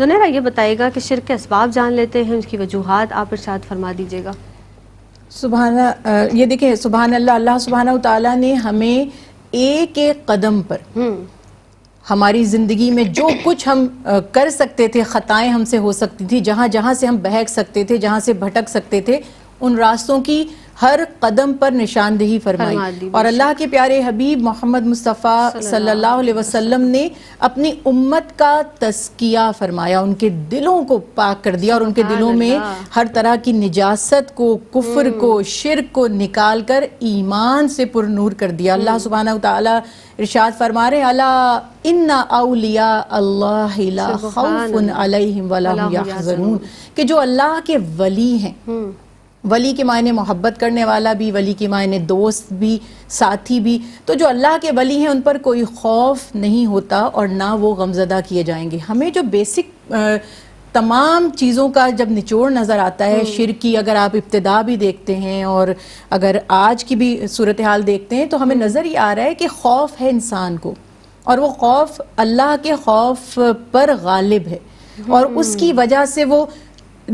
जुनेरा ये बताएगा कि शिर के इसबाब जान लेते हैं उसकी वजूहत आप इर्शाद फरमा दीजिएगा सुबहाना ये देखिए सुबहान अल्लाह अल्लाह सुबहाना ताला ने हमें एक एक कदम पर हम्म। हमारी ज़िंदगी में जो कुछ हम कर सकते थे ख़ताएं हमसे हो सकती थी जहां जहां से हम बहक सकते थे जहां से भटक सकते थे उन रास्तों की हर कदम पर निशानदेही फरमाई और अल्लाह के प्यारे हबीब मोहम्मद मुस्तफ़ा सल्लल्लाहु अलैहि वसल्लम ने अपनी उम्मत का तस्किया फरमाया उनके दिलों को पाक कर दिया और उनके दिलों में हर तरह की निजासत को कुफर हम्म। को शिर को निकाल कर ईमान से पुरनूर कर दिया अल्लाह हम्म। सुबहाना तला इर्शाद फरमा रहे अला इन्ना अलिया अल्लाह खौफ अलैहिम वला यहजनून कि जो अल्लाह के वली हैं हम्म। वली के मायने मोहब्बत करने वाला भी वली के मायने दोस्त भी साथी भी तो जो अल्लाह के वली हैं उन पर कोई खौफ नहीं होता और ना वो गमजदा किए जाएंगे हमें जो बेसिक तमाम चीज़ों का जब निचोड़ नज़र आता है हम्म। शिर की अगर आप इब्तदा भी देखते हैं और अगर आज की भी सूरत हाल देखते हैं तो हमें हम्म। नज़र ये आ रहा है कि खौफ है इंसान को और वो खौफ अल्लाह के खौफ पर गालिब है और हम्म। उसकी वजह से वो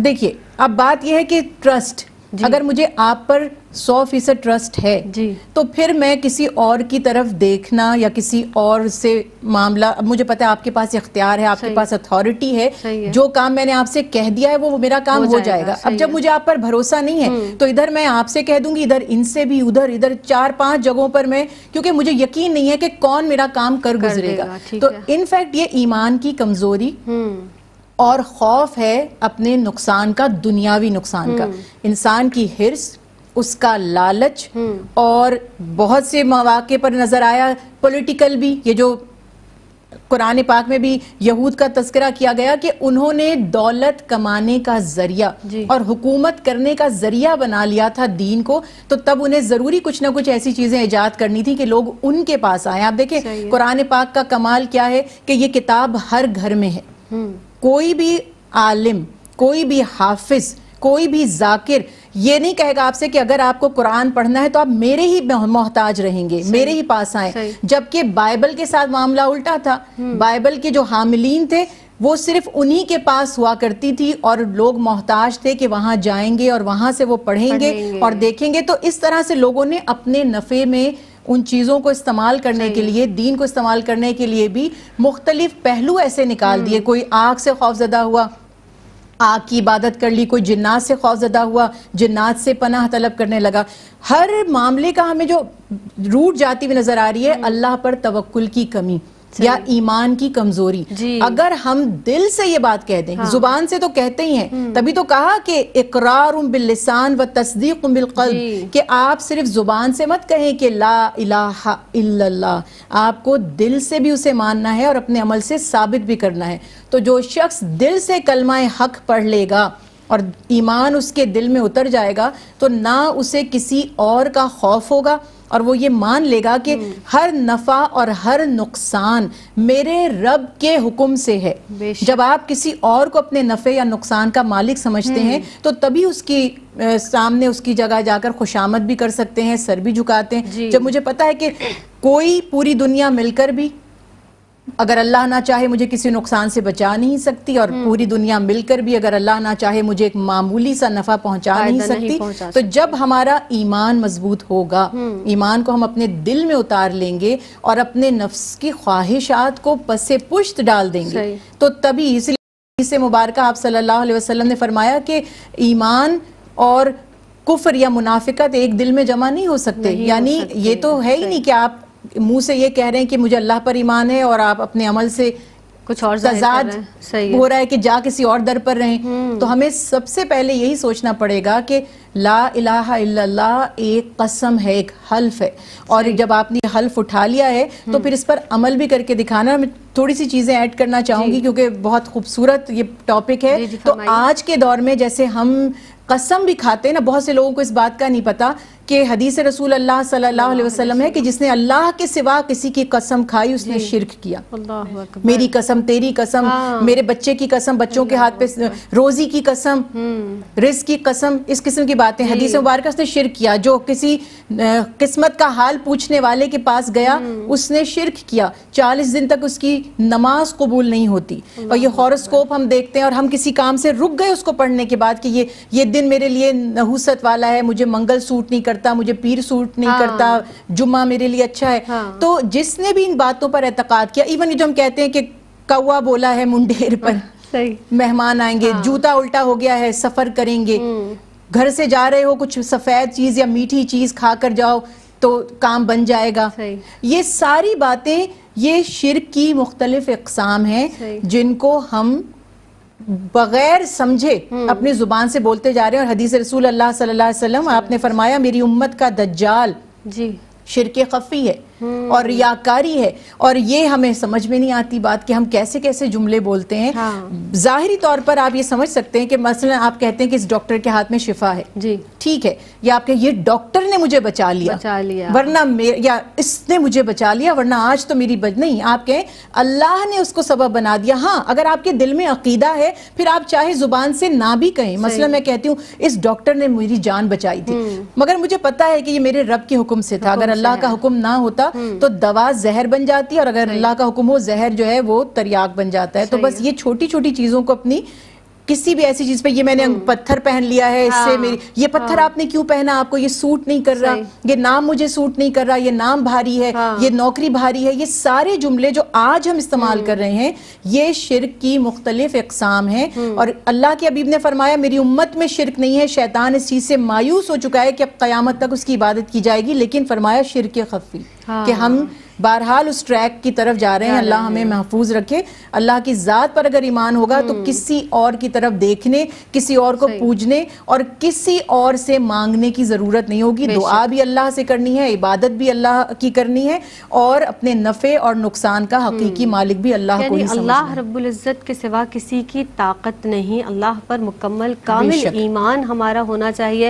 देखिए अब बात यह है कि ट्रस्ट अगर मुझे आप पर सौ फीसद ट्रस्ट है जी तो फिर मैं किसी और की तरफ देखना या किसी और से मामला मुझे पता है आपके पास इख्तियार है आपके पास अथॉरिटी है, है जो काम मैंने आपसे कह दिया है वो मेरा काम हो जाएगा, जाएगा। अब जब मुझे आप पर भरोसा नहीं है हम्म। तो इधर मैं आपसे कह दूंगी इधर इनसे भी उधर इधर चार पांच जगहों पर मैं क्योंकि मुझे यकीन नहीं है कि कौन मेरा काम कर गुजरेगा तो इनफैक्ट ये ईमान की कमजोरी हम्म। और खौफ है अपने नुकसान का दुनियावी नुकसान का हम्म। इंसान की हिरस उसका लालच हम्म। और बहुत से मौाक़े पर नज़र आया पॉलिटिकल भी ये जो कुरान पाक में भी यहूद का तस्करा किया गया कि उन्होंने दौलत कमाने का जरिया और हुकूमत करने का जरिया बना लिया था दीन को तो तब उन्हें ज़रूरी कुछ ना कुछ ऐसी चीज़ें ईजाद करनी थी कि लोग उनके पास आए आप देखें कुरान पाक का कमाल क्या है कि ये किताब हर घर में है हम्म। कोई भी आलिम कोई भी हाफिज कोई भी जाकिर ये नहीं कहेगा आपसे कि अगर आपको कुरान पढ़ना है तो आप मेरे ही मोहताज रहेंगे मेरे ही पास आए जबकि बाइबल के साथ मामला उल्टा था हम्म। बाइबल के जो हामिलीन थे वो सिर्फ उन्हीं के पास हुआ करती थी और लोग मोहताज थे कि वहां जाएंगे और वहां से वो पढ़ेंगे, पढ़ेंगे और देखेंगे तो इस तरह से लोगों ने अपने नफ़े में उन चीज़ों को इस्तेमाल करने के लिए दीन को इस्तेमाल करने के लिए भी मुख्तलिफ पहलू ऐसे निकाल दिए हम्म। कोई आग से खौफजदा हुआ आग की इबादत कर ली कोई जिन्नात से खौफजदा हुआ जिन्नात से पनाह तलब करने लगा हर मामले का हमें जो रूट जाती हुई नज़र आ रही है हम्म। अल्लाह पर तवक्ल की कमी या ईमान की कमजोरी अगर हम दिल से ये बात कह दें हाँ। जुबान से तो कहते ही हैं हम्म। तभी तो कहा कि इकरार उम बिल्लिसान व तस्दीक उम बिलकल्ब कि आप सिर्फ जुबान से मत कहें कि ला इलाहा इल्लल्लाह आपको दिल से भी उसे मानना है और अपने अमल से साबित भी करना है तो जो शख्स दिल से कलमाए हक पढ़ लेगा और ईमान उसके दिल में उतर जाएगा तो ना उसे किसी और का खौफ होगा और वो ये मान लेगा कि हम्म। हर नफ़ा और हर नुकसान मेरे रब के हुक्म से है जब आप किसी और को अपने नफ़े या नुकसान का मालिक समझते हैं हम्म। तो तभी उसकी सामने उसकी जगह जाकर खुशामद भी कर सकते हैं सर भी झुकाते हैं जब मुझे पता है कि कोई पूरी दुनिया मिलकर भी अगर अल्लाह ना चाहे मुझे किसी नुकसान से बचा नहीं सकती और हम्म। पूरी दुनिया मिलकर भी अगर अल्लाह ना चाहे मुझे एक मामूली सा नफा पहुंचा नहीं सकती नहीं पहुंचा तो जब हमारा ईमान मजबूत होगा हम्म। ईमान को हम अपने दिल में उतार लेंगे और अपने नफ्स की ख्वाहिशात को पसे पुश्त डाल देंगे तो तभी इसलिए मुबारक आप सल्लल्लाहु अलैहि ने फरमाया कि ईमान और कुफर या मुनाफिकत एक दिल में जमा नहीं हो सकते यानी ये तो है ही नहीं कि आप मुंह से ये कह रहे हैं कि मुझे अल्लाह पर ईमान है और आप अपने अमल से कुछ और आजाद हो रहा है कि जा किसी और दर पर रहें हम्म। तो हमें सबसे पहले यही सोचना पड़ेगा कि ला इलाहा इल्लल्लाह एक कसम है एक हल्फ है और जब आपने हल्फ उठा लिया है तो हम्म। फिर इस पर अमल भी करके दिखाना मैं थोड़ी सी चीज़ें ऐड करना चाहूंगी क्योंकि बहुत खूबसूरत ये टॉपिक है तो आज के दौर में जैसे हम कसम भी खाते हैं ना बहुत से लोगों को इस बात का नहीं पता कि हदीस रसूल अल्लाह सल्लल्लाहु अलैहि वसल्लम है कि जिसने अल्लाह के सिवा किसी की कसम खाई उसने शिरक किया मेरी कसम तेरी कसम हाँ। मेरे बच्चे की कसम बच्चों के हाथ पे रोजी की कसम हम्म। रिस की कसम इस किस्म की बातें हदीस मुबारक उसने शिरक किया जो किसी किस्मत का हाल पूछने वाले के पास गया हम्म। उसने शिरक किया चालीस दिन तक उसकी नमाज कबूल नहीं होती और ये हॉरोस्कोप हम देखते हैं और हम किसी काम से रुक गए उसको पढ़ने के बाद कि ये ये दिन मेरे लिए नहुसत वाला है मुझे मंगल सूट नहीं कर करता मुझे पीर सूट नहीं हाँ। करता जुमा मेरे लिए अच्छा है हाँ। तो जिसने भी इन बातों पर एतकाद किया इवन जो हम कहते हैं कि कौआ बोला है मुंडेर हाँ, पर मेहमान आएंगे हाँ। जूता उल्टा हो गया है सफर करेंगे हम्म। घर से जा रहे हो कुछ सफेद चीज या मीठी चीज खा कर जाओ तो काम बन जाएगा ये सारी बातें ये शिरक की मुख्तलिफ अकसाम हैं जिनको हम बगैर समझे हम्म। अपनी जुबान से बोलते जा रहे हैं और हदीस रसूल अल्लाह सल्लल्लाहु अलैहि वसल्लम आपने फरमाया मेरी उम्मत का दज्जाल जी शिरके खफी है हम्म। और रियाकारी है और ये हमें समझ में नहीं आती बात कि हम कैसे कैसे जुमले बोलते हैं हाँ। जाहिरी तौर पर आप ये समझ सकते हैं कि मसलन आप कहते हैं कि इस डॉक्टर के हाथ में शिफा है जी ठीक है या आपके ये डॉक्टर ने मुझे बचा लिया बचा लिया वरना या इसने मुझे बचा लिया वरना आज तो मेरी बज नहीं आप कहें अल्लाह ने उसको सबब बना दिया हाँ अगर आपके दिल में अकीदा है फिर आप चाहे जुबान से ना भी कहें मसला मैं कहती हूँ इस डॉक्टर ने मेरी जान बचाई थी हम्म। मगर मुझे पता है कि ये मेरे रब के हुक्म से था अगर अल्लाह का हुक्म ना होता हम्म। तो दवा जहर बन जाती और अगर अल्लाह का हुक्म हो जहर जो है वो तरियाक बन जाता है तो बस ये छोटी छोटी चीज़ों को अपनी किसी भी ऐसी चीज पे ये मैंने हम्म। पत्थर पहन लिया है इससे हाँ, मेरी ये पत्थर हाँ, आपने क्यों पहना आपको ये सूट नहीं कर रहा ये नाम मुझे सूट नहीं कर रहा ये नाम भारी है हाँ, ये नौकरी भारी है ये सारे जुमले जो आज हम इस्तेमाल हम्म। कर रहे हैं ये शिरक की मुख्तलिफ इकसाम है हम्म। और अल्लाह के अबीब ने फरमाया मेरी उम्मत में शिरक नहीं है शैतान इस चीज से मायूस हो चुका है कि अब क्यामत तक उसकी इबादत की जाएगी लेकिन फरमाया शिरक खफी हाँ। कि हम बहरहाल उस ट्रैक की तरफ जा रहे हैं अल्लाह हमें महफूज रखे अल्लाह की ज़ात पर अगर ईमान होगा तो हम्म। किसी और की तरफ देखने किसी और को पूजने और किसी और से मांगने की ज़रूरत नहीं होगी दुआ भी अल्लाह से करनी है इबादत भी अल्लाह की करनी है और अपने नफ़े और नुकसान का हकीकी हम्म। मालिक भी अल्लाह को अल्लाह रबुल्जत के सिवा किसी की ताकत नहीं अल्लाह पर मुकम्मल कामिल ईमान हमारा होना चाहिए